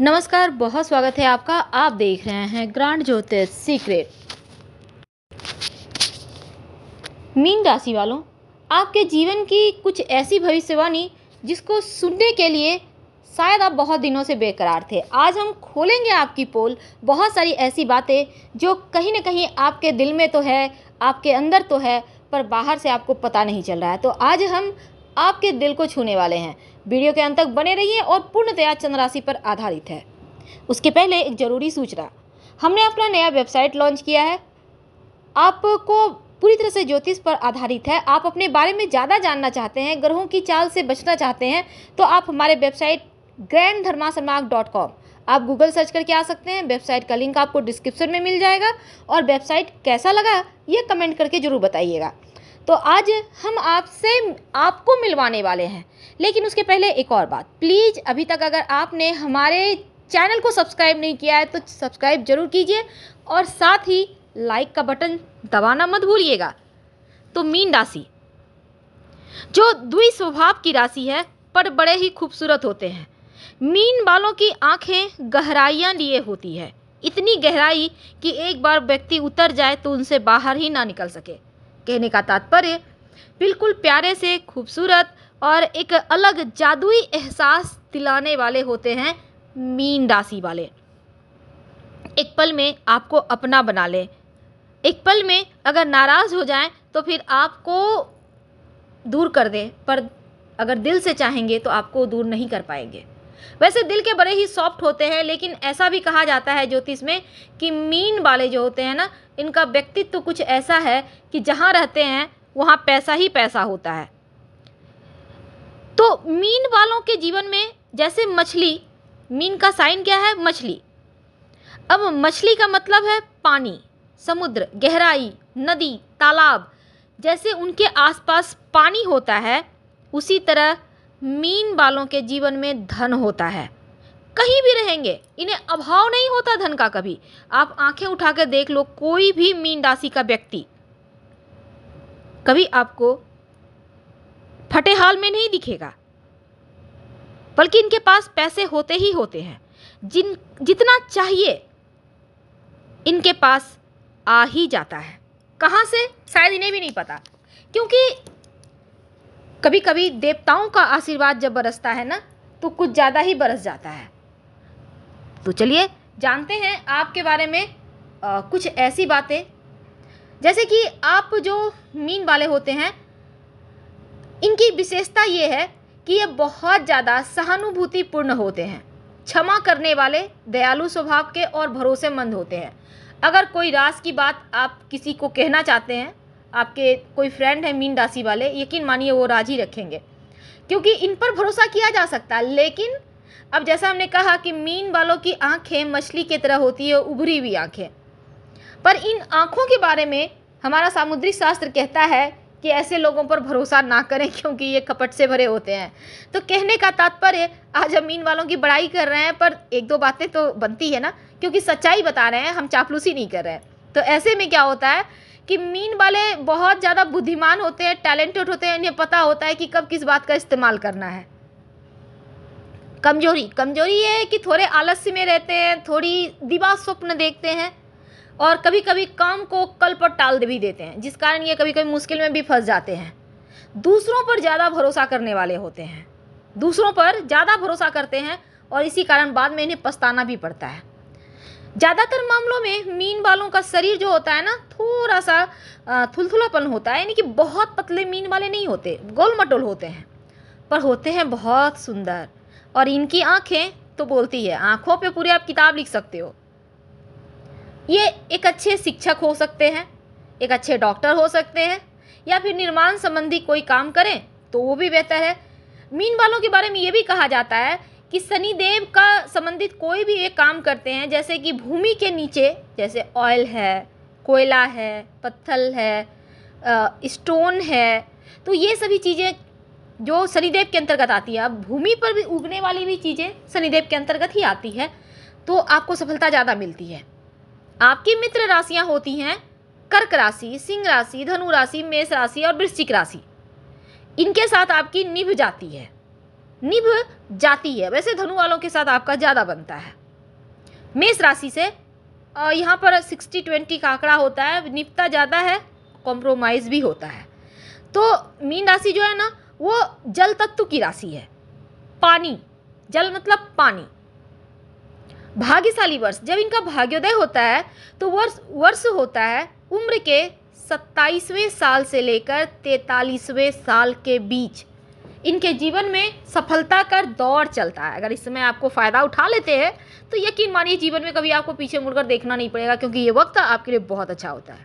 नमस्कार बहुत स्वागत है आपका आप देख रहे हैं ग्रांड ज्योतिष सीक्रेट मीन राशि वालों आपके जीवन की कुछ ऐसी भविष्यवाणी जिसको सुनने के लिए शायद आप बहुत दिनों से बेकरार थे आज हम खोलेंगे आपकी पोल बहुत सारी ऐसी बातें जो कहीं ना कहीं आपके दिल में तो है आपके अंदर तो है पर बाहर से आपको पता नहीं चल रहा है तो आज हम आपके दिल को छूने वाले हैं वीडियो के अंत तक बने रहिए और पूर्णतया चंद्र राशि पर आधारित है उसके पहले एक ज़रूरी सूचना हमने अपना नया वेबसाइट लॉन्च किया है आपको पूरी तरह से ज्योतिष पर आधारित है आप अपने बारे में ज़्यादा जानना चाहते हैं ग्रहों की चाल से बचना चाहते हैं तो आप हमारे वेबसाइट ग्रैंड धर्मासमाग डॉट कॉम आप गूगल सर्च करके आ सकते हैं वेबसाइट का लिंक आपको डिस्क्रिप्शन में मिल जाएगा और वेबसाइट कैसा लगा ये कमेंट करके ज़रूर बताइएगा तो आज हम आपसे आपको मिलवाने वाले हैं लेकिन उसके पहले एक और बात प्लीज़ अभी तक अगर आपने हमारे चैनल को सब्सक्राइब नहीं किया है तो सब्सक्राइब जरूर कीजिए और साथ ही लाइक का बटन दबाना मत भूलिएगा तो मीन राशि जो द्वि स्वभाव की राशि है पर बड़े ही खूबसूरत होते हैं मीन बालों की आंखें गहराइयां लिए होती है इतनी गहराई कि एक बार व्यक्ति उतर जाए तो उनसे बाहर ही ना निकल सके कहने का तात्पर्य बिल्कुल प्यारे से खूबसूरत और एक अलग जादुई एहसास दिलाने वाले होते हैं मीन राशि वाले एक पल में आपको अपना बना ले एक पल में अगर नाराज़ हो जाएं तो फिर आपको दूर कर दें पर अगर दिल से चाहेंगे तो आपको दूर नहीं कर पाएंगे वैसे दिल के बड़े ही सॉफ्ट होते हैं लेकिन ऐसा भी कहा जाता है ज्योतिष में कि मीन वाले जो होते हैं ना इनका व्यक्तित्व कुछ ऐसा है कि जहाँ रहते हैं वहाँ पैसा ही पैसा होता है तो मीन वालों के जीवन में जैसे मछली मीन का साइन क्या है मछली अब मछली का मतलब है पानी समुद्र गहराई नदी तालाब जैसे उनके आसपास पानी होता है उसी तरह मीन बालों के जीवन में धन होता है कहीं भी रहेंगे इन्हें अभाव नहीं होता धन का कभी आप आंखें उठाकर देख लो कोई भी मीन राशि का व्यक्ति कभी आपको फटे हाल में नहीं दिखेगा बल्कि इनके पास पैसे होते ही होते हैं जिन जितना चाहिए इनके पास आ ही जाता है कहाँ से शायद इन्हें भी नहीं पता क्योंकि कभी कभी देवताओं का आशीर्वाद जब बरसता है ना तो कुछ ज़्यादा ही बरस जाता है तो चलिए जानते हैं आपके बारे में आ, कुछ ऐसी बातें जैसे कि आप जो मीन वाले होते हैं इनकी विशेषता ये है कि ये बहुत ज़्यादा सहानुभूतिपूर्ण होते हैं क्षमा करने वाले दयालु स्वभाव के और भरोसेमंद होते हैं अगर कोई रास की बात आप किसी को कहना चाहते हैं आपके कोई फ्रेंड है मीन राशि वाले यकीन मानिए वो राजी रखेंगे क्योंकि इन पर भरोसा किया जा सकता है लेकिन अब जैसा हमने कहा कि मीन वालों की आंखें मछली की तरह होती है उभरी हुई आंखें पर इन आँखों के बारे में हमारा सामुद्रिक शास्त्र कहता है कि ऐसे लोगों पर भरोसा ना करें क्योंकि ये कपट से भरे होते हैं तो कहने का तात्पर्य आज हम मीन वालों की बड़ाई कर रहे हैं पर एक दो बातें तो बनती है ना क्योंकि सच्चाई बता रहे हैं हम चापलूसी नहीं कर रहे हैं तो ऐसे में क्या होता है कि मीन वाले बहुत ज़्यादा बुद्धिमान होते हैं टैलेंटेड होते हैं इन्हें पता होता है कि कब किस बात का इस्तेमाल करना है कमजोरी कमजोरी ये है कि थोड़े आलस्य में रहते हैं थोड़ी दिवा स्वप्न देखते हैं और कभी कभी काम को कल पर टाल भी देते हैं जिस कारण ये कभी कभी मुश्किल में भी फंस जाते हैं दूसरों पर ज़्यादा भरोसा करने वाले होते हैं दूसरों पर ज़्यादा भरोसा करते हैं और इसी कारण बाद में इन्हें पछताना भी पड़ता है ज़्यादातर मामलों में मीन वालों का शरीर जो होता है ना थोड़ा सा थुलथुलापन होता है यानी कि बहुत पतले मीन वाले नहीं होते गोल मटोल होते हैं पर होते हैं बहुत सुंदर और इनकी आँखें तो बोलती है आँखों पे पूरी आप किताब लिख सकते हो ये एक अच्छे शिक्षक हो सकते हैं एक अच्छे डॉक्टर हो सकते हैं या फिर निर्माण संबंधी कोई काम करें तो वो भी बेहतर है मीन वालों के बारे में ये भी कहा जाता है कि शनिदेव का संबंधित कोई भी एक काम करते हैं जैसे कि भूमि के नीचे जैसे ऑयल है कोयला है पत्थर है स्टोन है तो ये सभी चीज़ें जो शनिदेव के अंतर्गत आती है अब भूमि पर भी उगने वाली भी चीज़ें शनिदेव के अंतर्गत ही आती है तो आपको सफलता ज़्यादा मिलती है आपकी मित्र राशियाँ होती हैं कर्क राशि सिंह राशि धनु राशि मेष राशि और वृश्चिक राशि इनके साथ आपकी निभ जाती है निभ जाती है वैसे धनु वालों के साथ आपका ज़्यादा बनता है मेष राशि से यहाँ पर सिक्सटी ट्वेंटी का आंकड़ा होता है निपता ज्यादा है कॉम्प्रोमाइज़ भी होता है तो मीन राशि जो है ना वो जल तत्व की राशि है पानी जल मतलब पानी भाग्यशाली वर्ष जब इनका भाग्योदय होता है तो वर्ष वर्ष होता है उम्र के सत्ताईसवें साल से लेकर तैतालीसवें साल के बीच इनके जीवन में सफलता का दौर चलता है अगर इस समय आपको फ़ायदा उठा लेते हैं तो यकीन मानिए जीवन में कभी आपको पीछे मुड़कर देखना नहीं पड़ेगा क्योंकि ये वक्त आपके लिए बहुत अच्छा होता है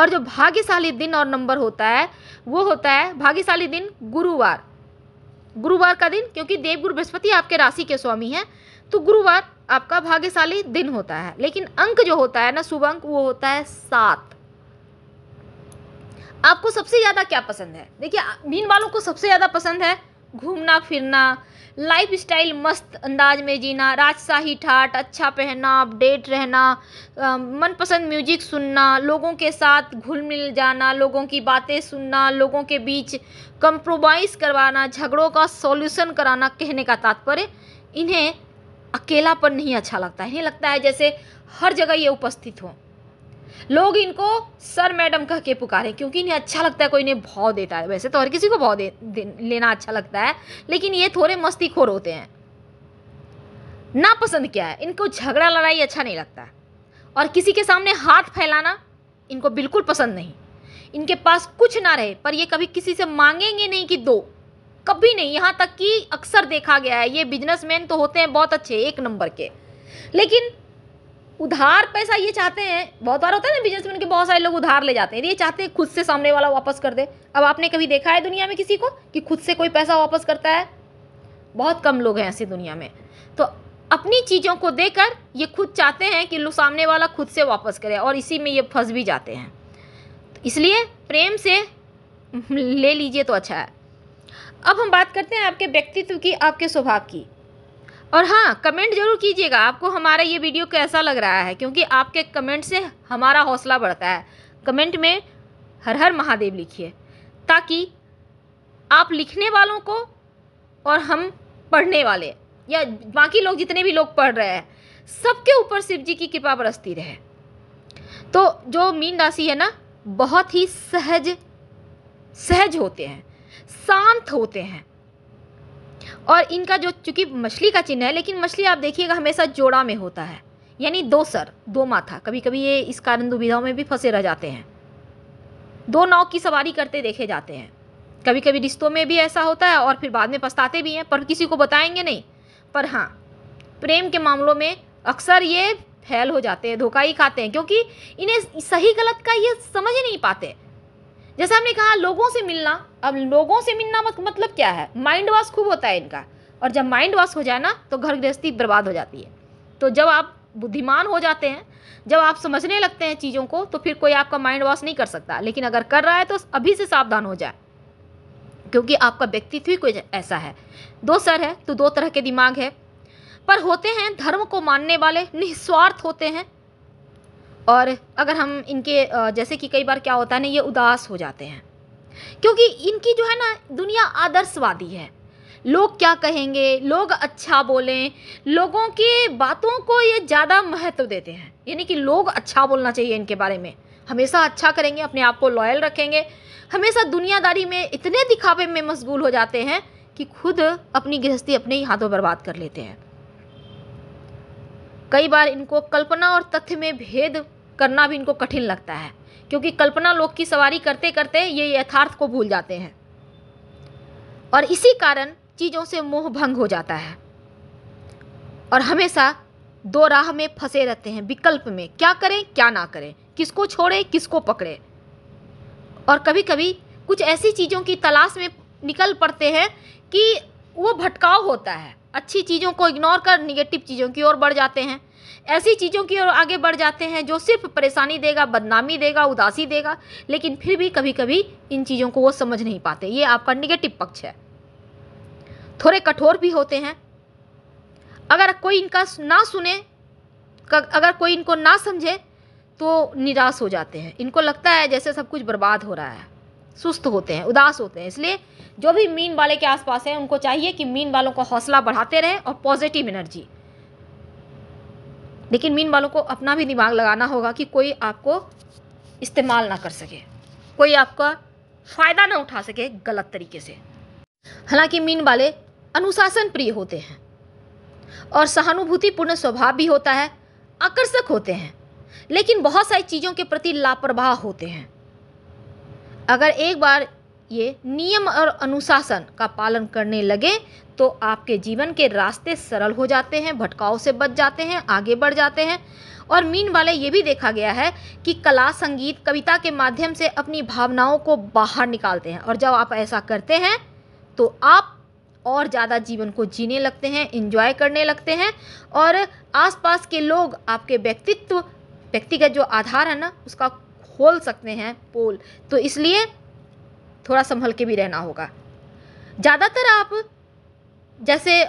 और जो भाग्यशाली दिन और नंबर होता है वो होता है भाग्यशाली दिन गुरुवार गुरुवार का दिन क्योंकि देवगुरु बृहस्पति आपके राशि के स्वामी हैं तो गुरुवार आपका भाग्यशाली दिन होता है लेकिन अंक जो होता है ना शुभ अंक वो होता है सात आपको सबसे ज़्यादा क्या पसंद है देखिए मीन वालों को सबसे ज़्यादा पसंद है घूमना फिरना लाइफ स्टाइल मस्त अंदाज में जीना राजशाही ठाट अच्छा पहनना अपडेट रहना मनपसंद म्यूजिक सुनना लोगों के साथ घुल मिल जाना लोगों की बातें सुनना लोगों के बीच कंप्रोमाइज़ करवाना झगड़ों का सॉल्यूशन कराना कहने का तात्पर्य इन्हें अकेलापन नहीं अच्छा लगता इन्हें लगता है जैसे हर जगह ये उपस्थित हों लोग इनको सर मैडम कह के पुकारें क्योंकि इन्हें अच्छा लगता है कोई इन्हें भाव देता है वैसे तो हर किसी को भाव दे, दे, लेना अच्छा लगता है लेकिन ये थोड़े मस्तीखोर होते हैं नापसंद क्या है इनको झगड़ा लड़ाई अच्छा नहीं लगता और किसी के सामने हाथ फैलाना इनको बिल्कुल पसंद नहीं इनके पास कुछ ना रहे पर ये कभी किसी से मांगेंगे नहीं कि दो कभी नहीं यहाँ तक कि अक्सर देखा गया है ये बिजनेसमैन तो होते हैं बहुत अच्छे एक नंबर के लेकिन उधार पैसा ये चाहते हैं बहुत बार होता है ना बिजनेसमैन के बहुत सारे लोग उधार ले जाते हैं ये चाहते हैं खुद से सामने वाला वापस कर दे अब आपने कभी देखा है दुनिया में किसी को कि खुद से कोई पैसा वापस करता है बहुत कम लोग हैं ऐसे दुनिया में तो अपनी चीज़ों को देकर ये खुद चाहते हैं कि लोग सामने वाला खुद से वापस करे और इसी में ये फंस भी जाते हैं तो इसलिए प्रेम से ले लीजिए तो अच्छा है अब हम बात करते हैं आपके व्यक्तित्व की आपके स्वभाव की और हाँ कमेंट जरूर कीजिएगा आपको हमारा ये वीडियो कैसा लग रहा है क्योंकि आपके कमेंट से हमारा हौसला बढ़ता है कमेंट में हर हर महादेव लिखिए ताकि आप लिखने वालों को और हम पढ़ने वाले या बाकी लोग जितने भी लोग पढ़ रहे हैं सबके ऊपर शिव जी की कृपा बरसती रहे तो जो मीन राशि है ना बहुत ही सहज सहज होते हैं शांत होते हैं और इनका जो चूँकि मछली का चिन्ह है लेकिन मछली आप देखिएगा हमेशा जोड़ा में होता है यानी दो सर दो माथा कभी कभी ये इस कारण दुविधाओं में भी फंसे रह जाते हैं दो नाव की सवारी करते देखे जाते हैं कभी कभी रिश्तों में भी ऐसा होता है और फिर बाद में पछताते भी हैं पर किसी को बताएंगे नहीं पर हाँ प्रेम के मामलों में अक्सर ये फैल हो जाते हैं धोखा ही खाते हैं क्योंकि इन्हें सही गलत का ये समझ ही नहीं पाते जैसा हमने कहा लोगों से मिलना अब लोगों से मिलना मतलब क्या है माइंड वॉश खूब होता है इनका और जब माइंड वॉश हो जाए ना तो घर गृहस्थी बर्बाद हो जाती है तो जब आप बुद्धिमान हो जाते हैं जब आप समझने लगते हैं चीज़ों को तो फिर कोई आपका माइंड वॉश नहीं कर सकता लेकिन अगर कर रहा है तो अभी से सावधान हो जाए क्योंकि आपका व्यक्तित्व ही कोई ऐसा है दो सर है तो दो तरह के दिमाग है पर होते हैं धर्म को मानने वाले निस्वार्थ होते हैं और अगर हम इनके जैसे कि कई बार क्या होता है ना ये उदास हो जाते हैं क्योंकि इनकी जो है ना दुनिया आदर्शवादी है लोग क्या कहेंगे लोग अच्छा बोलें लोगों की बातों को ये ज़्यादा महत्व देते हैं यानी कि लोग अच्छा बोलना चाहिए इनके बारे में हमेशा अच्छा करेंगे अपने आप को लॉयल रखेंगे हमेशा दुनियादारी में इतने दिखावे में मशगूल हो जाते हैं कि खुद अपनी गृहस्थी अपने ही हाथों बर्बाद कर लेते हैं कई बार इनको कल्पना और तथ्य में भेद करना भी इनको कठिन लगता है क्योंकि कल्पना लोक की सवारी करते करते ये यथार्थ को भूल जाते हैं और इसी कारण चीज़ों से मोह भंग हो जाता है और हमेशा दो राह में फंसे रहते हैं विकल्प में क्या करें क्या ना करें किसको छोड़ें किसको पकड़ें और कभी कभी कुछ ऐसी चीज़ों की तलाश में निकल पड़ते हैं कि वो भटकाव होता है अच्छी चीज़ों को इग्नोर कर निगेटिव चीज़ों की ओर बढ़ जाते हैं ऐसी चीज़ों की ओर आगे बढ़ जाते हैं जो सिर्फ परेशानी देगा बदनामी देगा उदासी देगा लेकिन फिर भी कभी कभी इन चीज़ों को वो समझ नहीं पाते ये आपका निगेटिव पक्ष है थोड़े कठोर भी होते हैं अगर कोई इनका ना सुने अगर कोई इनको ना समझे तो निराश हो जाते हैं इनको लगता है जैसे सब कुछ बर्बाद हो रहा है सुस्त होते हैं उदास होते हैं इसलिए जो भी मीन वाले के आसपास हैं उनको चाहिए कि मीन वालों का हौसला बढ़ाते रहें और पॉजिटिव एनर्जी लेकिन मीन वालों को अपना भी दिमाग लगाना होगा कि कोई आपको इस्तेमाल ना कर सके कोई आपका फ़ायदा ना उठा सके गलत तरीके से हालांकि मीन वाले अनुशासन प्रिय होते हैं और सहानुभूतिपूर्ण स्वभाव भी होता है आकर्षक होते हैं लेकिन बहुत सारी चीज़ों के प्रति लापरवाह होते हैं अगर एक बार ये नियम और अनुशासन का पालन करने लगे तो आपके जीवन के रास्ते सरल हो जाते हैं भटकाव से बच जाते हैं आगे बढ़ जाते हैं और मीन वाले ये भी देखा गया है कि कला संगीत कविता के माध्यम से अपनी भावनाओं को बाहर निकालते हैं और जब आप ऐसा करते हैं तो आप और ज़्यादा जीवन को जीने लगते हैं इन्जॉय करने लगते हैं और आसपास के लोग आपके व्यक्तित्व व्यक्तिगत जो आधार है ना उसका खोल सकते हैं पोल तो इसलिए थोड़ा संभल के भी रहना होगा ज़्यादातर आप जैसे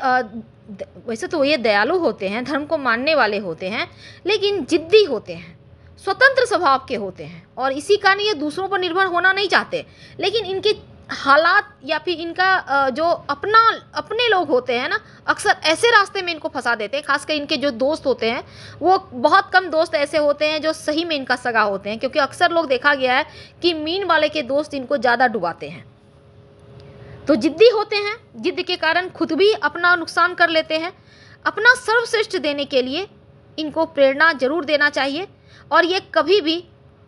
वैसे तो ये दयालु होते हैं धर्म को मानने वाले होते हैं लेकिन जिद्दी होते हैं स्वतंत्र स्वभाव के होते हैं और इसी कारण ये दूसरों पर निर्भर होना नहीं चाहते लेकिन इनके हालात या फिर इनका जो अपना अपने लोग होते हैं ना अक्सर ऐसे रास्ते में इनको फंसा देते हैं खासकर इनके जो दोस्त होते हैं वो बहुत कम दोस्त ऐसे होते हैं जो सही में इनका सगा होते हैं क्योंकि अक्सर लोग देखा गया है कि मीन वाले के दोस्त इनको ज़्यादा डुबाते हैं तो जिद्दी होते हैं जिद्द के कारण खुद भी अपना नुकसान कर लेते हैं अपना सर्वश्रेष्ठ देने के लिए इनको प्रेरणा जरूर देना चाहिए और ये कभी भी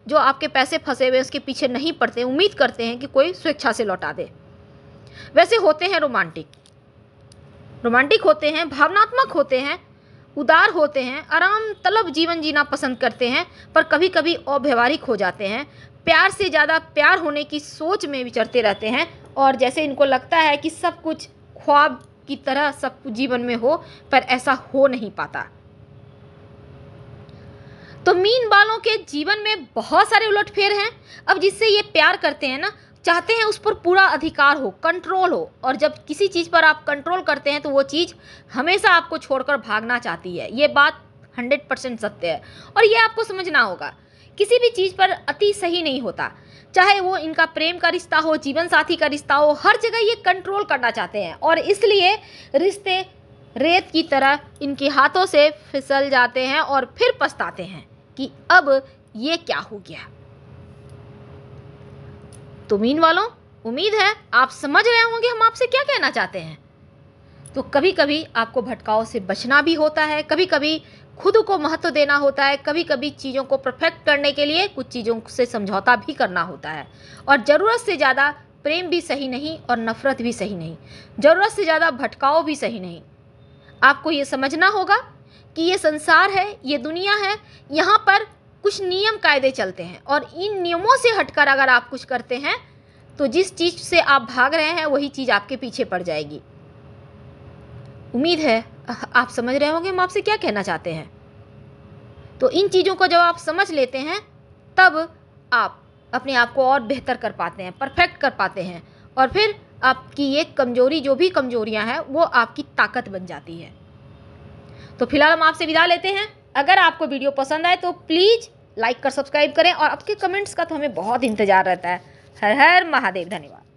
जो आपके पैसे फंसे हुए उसके पीछे नहीं पड़ते उम्मीद करते हैं कि कोई स्वेच्छा से लौटा दे वैसे होते हैं रोमांटिक रोमांटिक होते हैं भावनात्मक होते हैं उदार होते हैं आराम तलब जीवन जीना पसंद करते हैं पर कभी कभी अव्यवहारिक हो जाते हैं प्यार से ज़्यादा प्यार होने की सोच में विचरते रहते हैं और जैसे इनको लगता है कि सब कुछ ख्वाब की तरह सब कुछ जीवन में हो पर ऐसा हो नहीं पाता तो मीन बालों के जीवन में बहुत सारे उलटफेर हैं अब जिससे ये प्यार करते हैं ना चाहते हैं उस पर पूरा अधिकार हो कंट्रोल हो और जब किसी चीज़ पर आप कंट्रोल करते हैं तो वो चीज़ हमेशा आपको छोड़कर भागना चाहती है ये बात हंड्रेड परसेंट सत्य है और ये आपको समझना होगा किसी भी चीज़ पर अति सही नहीं होता चाहे वो इनका प्रेम का रिश्ता हो जीवन साथी का रिश्ता हो हर जगह ये कंट्रोल करना चाहते हैं और इसलिए रिश्ते रेत की तरह इनके हाथों से फिसल जाते हैं और फिर पछताते हैं कि अब ये क्या हो गया तो मीन वालों उम्मीद है आप समझ रहे होंगे हम आपसे क्या कहना चाहते हैं तो कभी कभी आपको भटकाव से बचना भी होता है कभी कभी खुद को महत्व देना होता है कभी कभी चीज़ों को परफेक्ट करने के लिए कुछ चीज़ों से समझौता भी करना होता है और ज़रूरत से ज़्यादा प्रेम भी सही नहीं और नफ़रत भी सही नहीं ज़रूरत से ज़्यादा भटकाव भी सही नहीं आपको ये समझना होगा कि ये संसार है ये दुनिया है यहाँ पर कुछ नियम कायदे चलते हैं और इन नियमों से हटकर अगर आप कुछ करते हैं तो जिस चीज़ से आप भाग रहे हैं वही चीज़ आपके पीछे पड़ जाएगी उम्मीद है आप समझ रहे होंगे हम आपसे क्या कहना चाहते हैं तो इन चीज़ों को जब आप समझ लेते हैं तब आप अपने आप को और बेहतर कर पाते हैं परफेक्ट कर पाते हैं और फिर आपकी ये कमज़ोरी जो भी कमज़ोरियाँ हैं वो आपकी ताकत बन जाती है तो फिलहाल हम आपसे विदा लेते हैं अगर आपको वीडियो पसंद आए तो प्लीज़ लाइक कर सब्सक्राइब करें और आपके कमेंट्स का तो हमें बहुत इंतज़ार रहता है हर हर महादेव धन्यवाद